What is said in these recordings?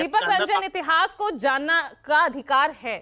दीपक रंजन इतिहास को जानना का अधिकार है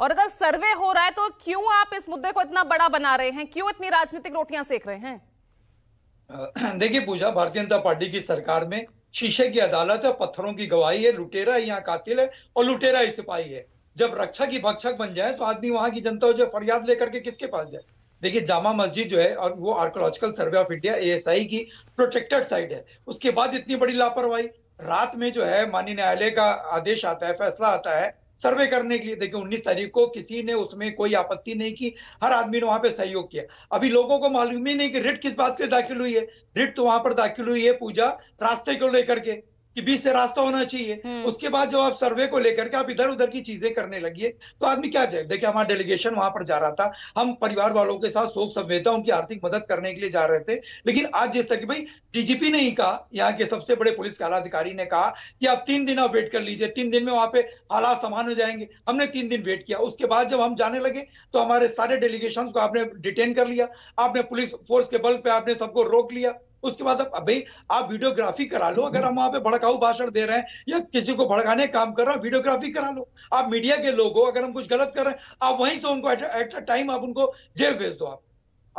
और अगर सर्वे हो रहा है तो क्यों आप इस मुद्दे को इतना बड़ा बना रहे हैं क्यों इतनी राजनीतिक रोटियां सेक रहे हैं देखिए पूजा भारतीय जनता पार्टी की सरकार में शीशे की अदालत है पत्थरों की गवाही है लुटेरा यहाँ कातिल है और लुटेरा ही सिपाही है जब रक्षा की भक्षक बन जाए तो आदमी वहां की जनता जो फरियाद लेकर के किसके पास जाए देखिए जामा मस्जिद जो है और वो archaeological survey of India ASI की प्रोटेक्टेड साइट है उसके बाद इतनी बड़ी लापरवाही रात में जो है माननीय न्यायालय का आदेश आता है फैसला आता है सर्वे करने के लिए देखिए 19 तारीख को किसी ने उसमें कोई आपत्ति नहीं की हर आदमी ने वहां पे सहयोग किया अभी लोगों को मालूम ही नहीं कि रिट किस बात के दाखिल हुई है रिट तो वहां पर दाखिल हुई है पूजा रास्ते को लेकर के कि बीच से रास्ता होना चाहिए हम्म। उसके बाद जब आप सर्वे को लेकर के आप इधर उधर की चीजें करने लगिए तो आदमी क्या जाए देखिए हमारा डेलीगेशन वहां पर जा रहा था हम परिवार वालों के साथ शोक संवेदना उनकी आर्थिक मदद करने के लिए जा रहे थे लेकिन आज जिस तक भाई डीजीपी ने ही कहा यहाँ के सबसे बड़े पुलिस अधिकारी ने कहा कि आप तीन दिन आप वेट कर लीजिए तीन दिन में वहां पे हालात समान हो जाएंगे हमने तीन दिन वेट किया उसके बाद जब हम जाने लगे तो हमारे सारे डेलीगेशन को आपने डिटेन कर लिया आपने पुलिस फोर्स के बल पे आपने सबको रोक लिया उसके बाद अब भाई आप वीडियोग्राफी करा लो अगर हम वहां पे भड़काऊ भाषण दे रहे हैं या किसी को भड़काने काम कर रहा है वीडियोग्राफी करा लो आप मीडिया के लोग हो अगर हम कुछ गलत कर रहे हैं आप वहीं से उनको एट अ टाइम आप उनको जेल भेज दो आप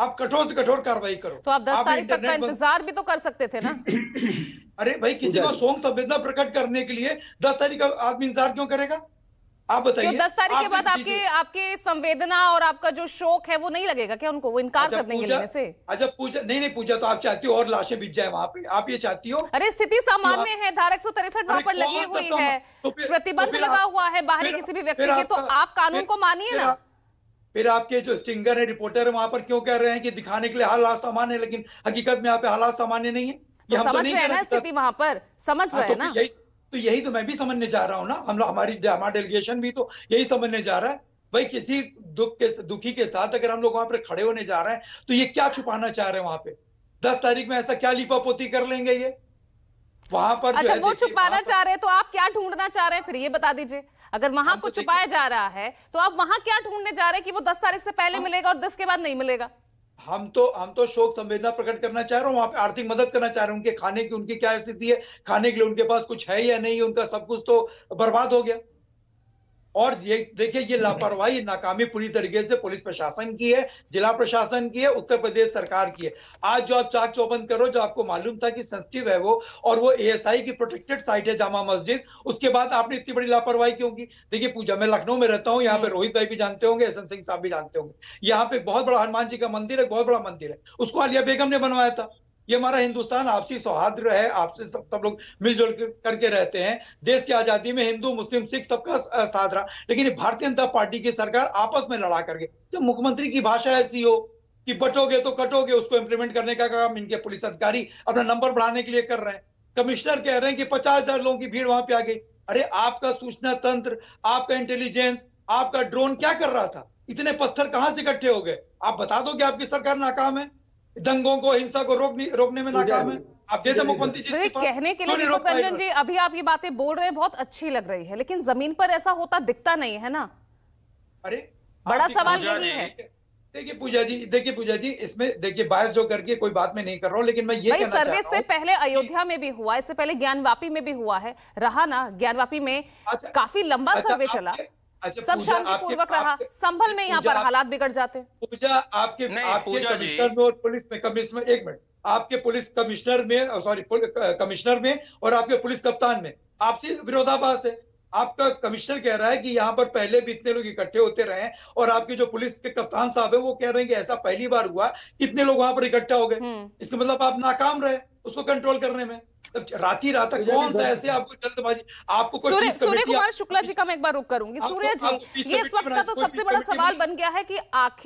आप कठोर से कठोर कार्रवाई करो तो आप दस तारीख तक का इंतजार भी तो कर सकते थे ना अरे भाई किसी को सोम संवेदना प्रकट करने के लिए दस तारीख का आदमी इंतजार क्यों करेगा आप बताइए दस तारीख के बाद आपके आपके संवेदना और आपका जो शोक है वो नहीं लगेगा क्या उनको वो इनकार कर देंगे लेने से अच्छा पूजा नहीं नहीं पूजा तो आप चाहती हो और लाशें बिज जाए वहाँ पे आप ये चाहती हो अरे स्थिति तो सामान्य है धारा एक सौ तिरसठ वहाँ पर लगी हुई है तो प्रतिबंध तो लगा हुआ है बाहरी किसी भी व्यक्ति के तो आप कानून को मानिए ना फिर आपके जो स्टिंगर है रिपोर्टर है वहां पर क्यों कह रहे हैं कि दिखाने के लिए हालात सामान्य है लेकिन हकीकत में यहाँ पे हालात सामान्य नहीं है समझ रहे हैं ना स्थिति वहां पर समझ हाँ, रहे हैं ना तो यही तो मैं भी समझने जा रहा हूँ ना हम लोग हमारी हमारा डेलीगेशन भी तो यही समझने जा रहा है भाई किसी दुख के दुखी के साथ अगर हम लोग वहां पर खड़े होने जा रहे हैं तो ये क्या छुपाना चाह रहे हैं वहां पे दस तारीख में ऐसा क्या लिपा पोती कर लेंगे ये वहां पर अच्छा वो छुपाना चाह रहे हैं तो आप क्या ढूंढना चाह रहे हैं फिर ये बता दीजिए अगर वहां तो कुछ छुपाया जा रहा है तो आप वहां क्या ढूंढने जा रहे हैं कि वो दस तारीख से पहले मिलेगा और दस के बाद नहीं मिलेगा हम तो हम तो शोक संवेदना प्रकट करना चाह रहा हूँ वहां पे आर्थिक मदद करना चाह रहा हूँ उनके खाने की उनकी क्या स्थिति है खाने के लिए उनके पास कुछ है या नहीं उनका सब कुछ तो बर्बाद हो गया और देखिए ये लापरवाही नाकामी पूरी तरीके से पुलिस प्रशासन की है जिला प्रशासन की है उत्तर प्रदेश सरकार की है आज जो आप चाक चौबंद करो जो आपको मालूम था कि सेंसिटिव है वो और वो एएसआई की प्रोटेक्टेड साइट है जामा मस्जिद उसके बाद आपने इतनी बड़ी लापरवाही क्यों की देखिए पूजा मैं लखनऊ में रहता हूँ यहाँ पे हम्म। रोहित भाई भी जानते होंगे एस सिंह साहब भी जानते होंगे यहाँ पे बहुत बड़ा हनुमान जी का मंदिर है बहुत बड़ा मंदिर है उसको आलिया बेगम ने बनवाया था ये हमारा हिंदुस्तान आपसी सौहार्द है आपसे सब सब लोग मिलजुल करके रहते हैं देश की आजादी में हिंदू मुस्लिम सिख सबका साथ रहा लेकिन भारतीय जनता पार्टी की सरकार आपस में लड़ा करके जब मुख्यमंत्री की भाषा ऐसी हो कि बटोगे तो कटोगे उसको इम्प्लीमेंट करने का काम इनके पुलिस अधिकारी अपना नंबर बढ़ाने के लिए कर रहे हैं कमिश्नर कह रहे हैं कि पचास हजार लोगों की भीड़ वहां पे आ गई अरे आपका सूचना तंत्र आपका इंटेलिजेंस आपका ड्रोन क्या कर रहा था इतने पत्थर कहां से इकट्ठे हो गए आप बता दो कि आपकी सरकार नाकाम है दंगों को हिंसा को रोकने रोकने में तो नाकाम है आप देते तो मुख्यमंत्री जी कहने के लिए दीपक तो रंजन जी अभी आप ये बातें बोल रहे हैं बहुत अच्छी लग रही है लेकिन जमीन पर ऐसा होता दिखता नहीं है ना अरे बड़ा सवाल यही है देखिए पूजा जी देखिए पूजा जी इसमें देखिए बायस जो करके कोई बात में नहीं कर रहा हूँ लेकिन मैं ये भाई सर्वे से पहले अयोध्या में भी हुआ इससे पहले ज्ञानवापी में भी हुआ है रहा ना ज्ञानवापी में अच्छा, काफी लंबा अच्छा, सर्वे चला अच्छा सब शांति पूर्वक रहा संभल में यहाँ पर हालात बिगड़ जाते पूजा आपके आपके कमिश्नर में और पुलिस में कमिश्नर एक मिनट आपके पुलिस कमिश्नर में सॉरी कमिश्नर में और आपके पुलिस कप्तान में आपसी विरोधाभास है आपका कमिश्नर कह रहा है कि यहाँ पर पहले भी इतने लोग इकट्ठे होते रहे और आपके जो पुलिस के कप्तान साहब है वो कह रहे हैं कि ऐसा पहली बार हुआ कितने लोग वहां पर इकट्ठा हो गए हम्म। इसका मतलब आप नाकाम रहे उसको कंट्रोल करने में रात ही रात कौन सा ऐसे आपको जल्दबाजी आपको सूर्य सूर्य कुमार शुक्ला जी का मैं एक बार रुक करूंगी सूर्य जी ये इस वक्त का तो सबसे बड़ा सवाल बन गया है कि आखिर